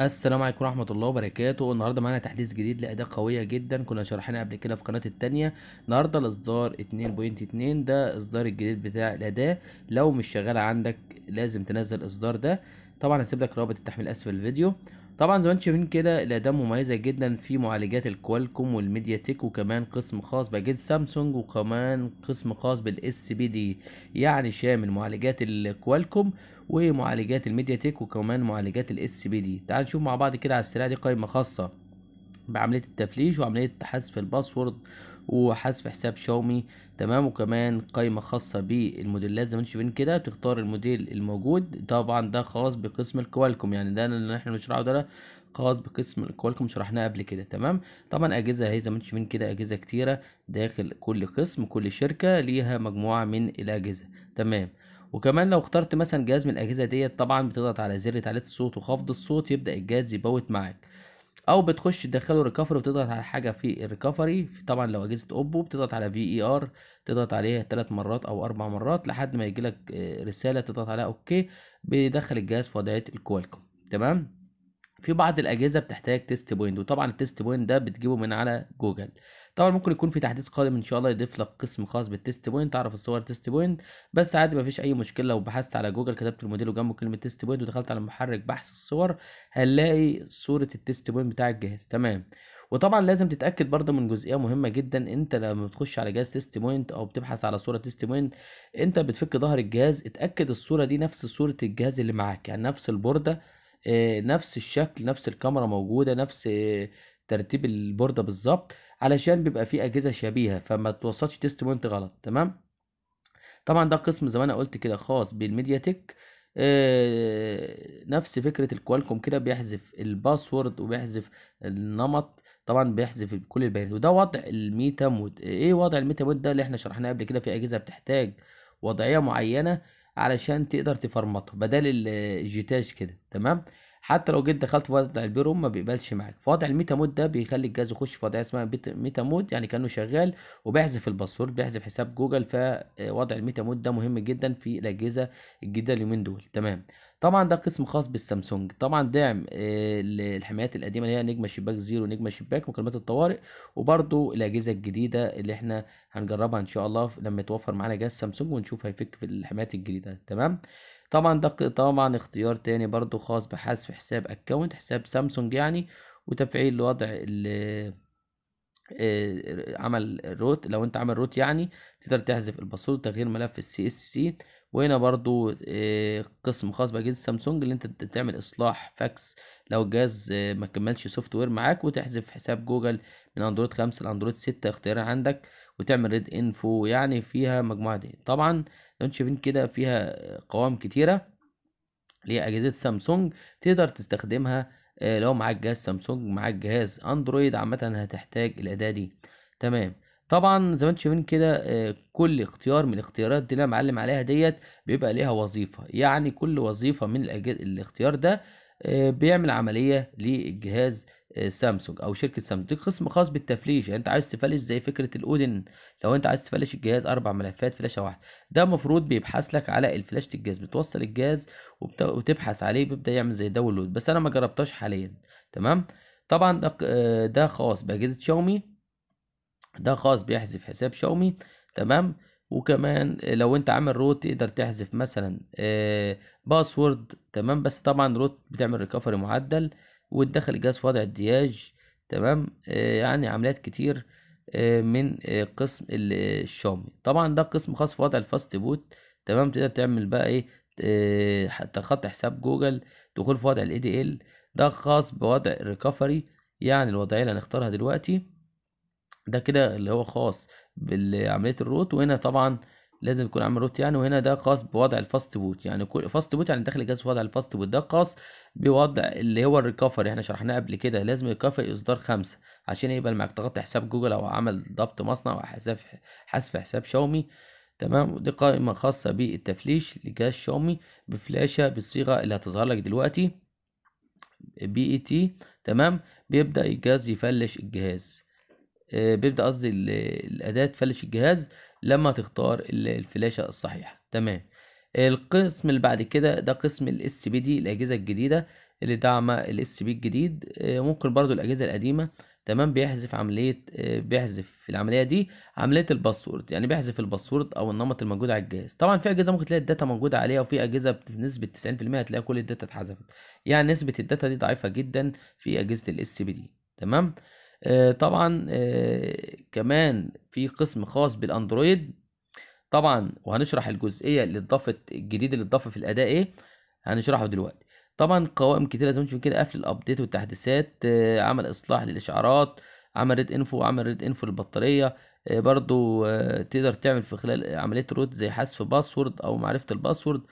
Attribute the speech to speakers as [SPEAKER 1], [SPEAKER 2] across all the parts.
[SPEAKER 1] السلام عليكم ورحمة الله وبركاته النهاردة معانا تحديث جديد لأداة قوية جدا كنا شرحناها قبل كده في قناة التانية النهاردة الإصدار 2.2 ده الاصدار الجديد بتاع الأداة لو مش شغالة عندك لازم تنزل الإصدار ده طبعا هسيب لك رابط التحميل اسفل الفيديو طبعا زي ما انتم شايفين كده الاداه مميزه جدا في معالجات الكوالكوم والميديا تك وكمان قسم خاص باجهزه سامسونج وكمان قسم خاص بالاس بي دي يعني شامل معالجات الكوالكوم ومعالجات الميديا تك وكمان معالجات الاس بي دي تعال نشوف مع بعض كده على السريع دي قائمه خاصه بعمليه التفليش وعمليه حذف الباسورد وحذف حساب شاومي تمام وكمان قائمة خاصة بالموديلات زي ما انتم شايفين كده تختار الموديل الموجود طبعا ده خاص بقسم الكوالكم يعني ده اللي احنا بنشرحه ده خاص بقسم الكوالكم شرحناه قبل كده تمام طبعا اجهزه اهي زي ما انتم شايفين كده اجهزه كتيره داخل كل قسم كل شركه ليها مجموعه من الاجهزه تمام وكمان لو اخترت مثلا جهاز من الاجهزه ديت طبعا بتضغط على زر تعليق الصوت وخفض الصوت يبدا الجهاز يبوت معاك او بتخش تدخله ريكفري وتضغط على حاجه في الريكفري طبعا لو اجهزه اوبو بتضغط على في اي ار تضغط عليها ثلاث مرات او اربع مرات لحد ما يجيلك آه، رساله تضغط عليها اوكي بيدخل الجهاز في وضعيه الكوالكوم تمام في بعض الاجهزه بتحتاج تيست بوينت وطبعا التيست بوينت ده بتجيبه من على جوجل طبعا ممكن يكون في تحديث قادم ان شاء الله يضيف لك قسم خاص بالتيست بوينت تعرف الصور تيست بوينت بس عادي مفيش اي مشكله لو بحثت على جوجل كتبت الموديل وجنبه كلمه تيست بوينت ودخلت على محرك بحث الصور هنلاقي صوره التيست بوينت بتاعك جاهز تمام وطبعا لازم تتاكد برضه من جزئيه مهمه جدا انت لما بتخش على جهاز تيست بوينت او بتبحث على صوره تيست بوينت انت بتفك ظهر الجهاز اتاكد الصوره دي نفس صوره الجهاز اللي معاك يعني نفس البورده آه، نفس الشكل نفس الكاميرا موجوده نفس ترتيب البورده بالظبط علشان بيبقى فيه اجهزه شبيهه فما توصلش تيست بوينت غلط تمام طبعا ده قسم زي ما انا قلت كده خاص بالميديا تك آه نفس فكره الكوالكوم كده بيحذف الباسورد وبيحذف النمط طبعا بيحذف كل البيانات وده وضع الميتا مود ايه وضع الميتا مود ده اللي احنا شرحناه قبل كده في اجهزه بتحتاج وضعيه معينه علشان تقدر تفرمطه بدل الجيتاج كده تمام حتى لو جيت دخلت في وضع البيروم ما بيقبلش معاك في وضع الميتا مود ده بيخلي الجهاز يخش في وضعيه اسمها ميتا مود يعني كانه شغال وبيحذف الباسورد بيحذف حساب جوجل فوضع آه، الميتا مود ده مهم جدا في الاجهزه الجديده اليومين دول تمام طبعا ده قسم خاص بالسامسونج طبعا دعم آه، الحمايات القديمه اللي هي نجمه شباك زيرو نجمه شباك مكالمات الطوارئ وبرده الاجهزه الجديده اللي احنا هنجربها ان شاء الله لما يتوفر معانا جهاز سامسونج ونشوف هيفك في الحمايات الجديده تمام طبعا ده طبعا اختيار تاني برضو خاص بحذف حساب اكونت حساب سامسونج يعني وتفعيل وضع آه، عمل روت لو انت عامل روت يعني تقدر تحذف الباسورد وتغيير ملف السي اس سي وهنا برضو آه، قسم خاص بجهاز سامسونج اللي انت تعمل اصلاح فاكس لو الجهاز آه، ما كملش سوفت وير معاك وتحذف حساب جوجل من اندرويد 5 لاندرويد 6 اختيار عندك وتعمل ريد انفو يعني فيها مجموعه دي طبعا انتم شايفين كده فيها قوام كتيره اللي هي اجهزه سامسونج تقدر تستخدمها آه، لو معاك جهاز سامسونج معاك جهاز اندرويد عامه هتحتاج الاداه دي تمام طبعا زي ما انتم شايفين كده آه، كل اختيار من الاختيارات دي اللي انا معلم عليها ديت بيبقى ليها وظيفه يعني كل وظيفه من الاختيار ده آه، بيعمل عمليه للجهاز آه، سامسونج او شركه سامسونج دي قسم خاص بالتفليش يعني انت عايز تفلش زي فكره الاودن لو انت عايز تفلش الجهاز اربع ملفات فلاشه واحده ده المفروض بيبحث لك على الفلاشه الجهاز بتوصل الجهاز وبت... وتبحث عليه بيبدا يعمل زي داونلود بس انا ما جربتهاش حاليا تمام طبعا ده آه، ده خاص باجهزه شاومي ده خاص بيحذف حساب شاومي تمام وكمان لو انت عامل روت تقدر تحذف مثلا باسورد آه، تمام بس طبعا روت بتعمل ريكفري معدل وتدخل الجهاز في وضع الدياج تمام آه، يعني عمليات كتير آه، من آه، قسم الشاومي طبعا ده قسم خاص في وضع الفاست بوت تمام تقدر تعمل بقى ايه تخطي حساب جوجل دخول في وضع الاي دي ال ده خاص بوضع الريكفري يعني الوضعيه اللي هنختارها دلوقتي ده كده اللي هو خاص بعمليه الروت وهنا طبعا لازم يكون عامل روت يعني وهنا ده خاص بوضع الفاست بوت يعني كل فاست بوت يعني داخل الجهاز في وضع الفاست بوت ده خاص بوضع اللي هو الريكفري احنا شرحناه قبل كده لازم يكافئ اصدار خمسة عشان يبقى معاك تغطي حساب جوجل او عمل ضبط مصنع او حساب حذف حساب شاومي تمام ودي قائمة خاصة بالتفليش لجهاز شاومي بفلاشة بالصيغة اللي هتظهر لك دلوقتي بي اي تي تمام بيبدأ الجهاز يفلش الجهاز آه، بيبدأ قصدي الأداة تفلش الجهاز لما تختار الفلاشة الصحيحة تمام القسم اللي بعد كده ده قسم الاس بي دي الاجهزه الجديده اللي داعمه الاس بي الجديد آه، ممكن برضو الاجهزه القديمه تمام بيحذف عمليه آه، بيحذف في العمليه دي عمليه الباسورد يعني بيحذف الباسورد او النمط الموجود على الجهاز طبعا في اجهزه ممكن تلاقي الداتا موجوده عليها وفي اجهزه بنسبه 90% هتلاقي كل الداتا اتحذفت يعني نسبه الداتا دي ضعيفه جدا في اجهزه الاس بي دي تمام آه، طبعا آه، كمان في قسم خاص بالاندرويد طبعا وهنشرح الجزئيه اللي اتضافت الجديد اللي اتضاف في الاداء ايه هنشرحه دلوقتي طبعا قوائم كتيره زي ما انتم كده قفل الابديت والتحديثات آه، عمل اصلاح للاشعارات عمل ريد انفو عمل ريد انفو للبطاريه برضو تقدر تعمل في خلال عمليه روت زي حذف باسورد او معرفه الباسورد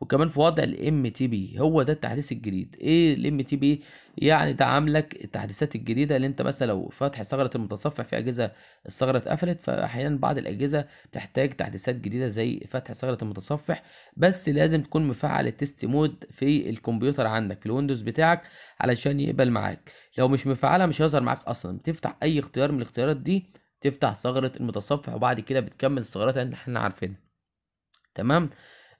[SPEAKER 1] وكمان في وضع الام تي بي هو ده التحديث الجديد ايه الام تي بي يعني ده عاملك التحديثات الجديده اللي انت مثلا لو فتح ثغره المتصفح في اجهزه الثغره اتقفلت فاحيانا بعض الاجهزه بتحتاج تحديثات جديده زي فتح ثغره المتصفح بس لازم تكون مفعل التست مود في الكمبيوتر عندك في الويندوز بتاعك علشان يقبل معاك لو مش مفعلها مش هيظهر معاك اصلا بتفتح اي اختيار من الاختيارات دي تفتح ثغره المتصفح وبعد كده بتكمل الثغرات اللي احنا عارفينها تمام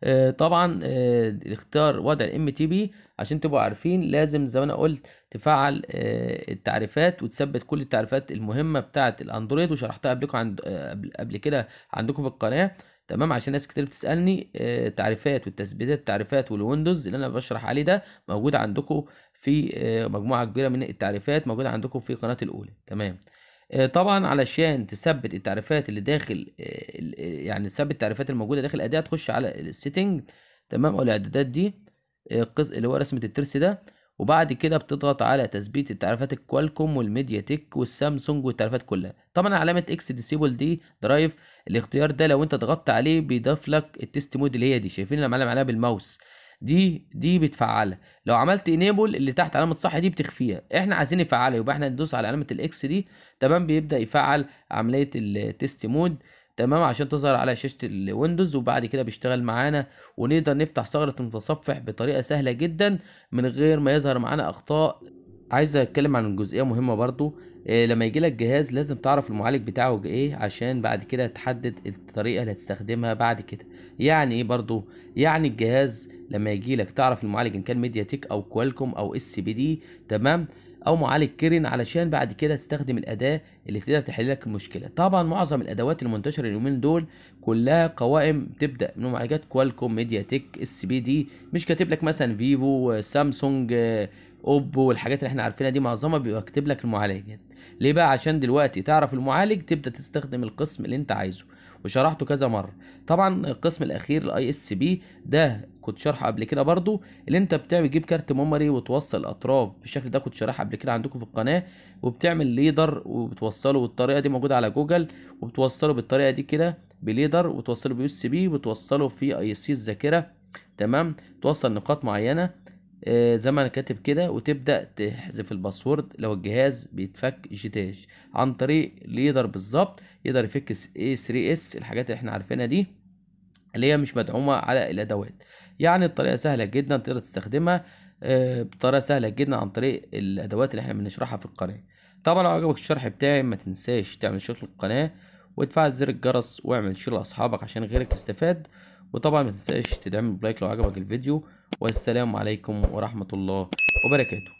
[SPEAKER 1] آه، طبعا آه، اختيار وضع الام تي بي عشان تبقوا عارفين لازم زي ما انا قلت تفعل آه، التعريفات وتثبت كل التعريفات المهمه بتاعه الاندرويد وشرحتها قبلكم عند قبل كده عندكم في القناه تمام عشان ناس كتير بتسالني تعريفات والتثبيتات التعريفات والويندوز اللي انا بشرح عليه ده موجود عندكم في مجموعه كبيره من التعريفات موجوده عندكم في قناه الاولى تمام آه، طبعا علشان تثبت التعريفات اللي داخل آه، آه، يعني تثبت التعريفات الموجوده داخل الاداه تخش على السيتنج تمام او الاعدادات دي القسم اللي هو رسمه الترس ده وبعد كده بتضغط على تثبيت التعريفات الكوالكوم والميديا تك والسامسونج والتعريفات كلها طبعا علامه اكس ديسيبل دي درايف الاختيار ده لو انت ضغطت عليه بيضيف لك التست مود اللي هي دي شايفين لما علم عليها بالماوس دي دي بتفعلها لو عملت انيبل اللي تحت علامه صح دي بتخفيها احنا عايزين نفعلها يبقى احنا ندوس على علامه الاكس دي تمام بيبدا يفعل عمليه التيست مود تمام عشان تظهر على شاشه الويندوز وبعد كده بيشتغل معانا ونقدر نفتح ثغره المتصفح بطريقه سهله جدا من غير ما يظهر معانا اخطاء عايز اتكلم عن جزئيه مهمه برضو آه، لما يجي لك جهاز لازم تعرف المعالج بتاعه ايه عشان بعد كده تحدد الطريقه اللي هتستخدمها بعد كده يعني ايه برضو يعني الجهاز لما يجي لك تعرف المعالج ان كان ميديا تيك او كوالكوم او اس بي دي تمام او معالج كيرن علشان بعد كده تستخدم الاداه اللي تقدر تحل لك المشكله طبعا معظم الادوات المنتشره اليومين دول كلها قوائم تبدا من معالجات كوالكوم ميديا تك اس بي دي مش كاتب لك مثلا فيفو سامسونج اوبو والحاجات اللي احنا عارفينها دي معظمها بيبقى كاتب لك المعالجات ليه بقى عشان دلوقتي تعرف المعالج تبدا تستخدم القسم اللي انت عايزه وشرحته كذا مره طبعا القسم الاخير الاي اس بي ده كنت شارحه قبل كده برضو اللي انت بتعمل جيب كارت ميموري وتوصل الاطراف بالشكل ده كنت شرحه قبل كده عندكم في القناه وبتعمل ليدر وبتوصله بالطريقه دي موجوده على جوجل وبتوصله بالطريقه دي كده بليدر وتوصله بيو اس بي وتوصله في اي سي الذاكره تمام توصل نقاط معينه آه، زي ما انا كاتب كده وتبدا تحذف الباسورد لو الجهاز بيتفك جيتاش عن طريق ليدر بالظبط يقدر يفك اي 3 اس الحاجات اللي احنا عارفينها دي اللي هي مش مدعومه على الادوات يعني الطريقه سهله جدا تقدر تستخدمها آه، بطريقه سهله جدا عن طريق الادوات اللي احنا بنشرحها في القناه طبعا لو عجبك الشرح بتاعي ما تنساش تعمل شير للقناه وتفعل زر الجرس واعمل شير لاصحابك عشان غيرك يستفاد وطبعا ما تنساش تدعم بلايك لو عجبك الفيديو والسلام عليكم ورحمة الله وبركاته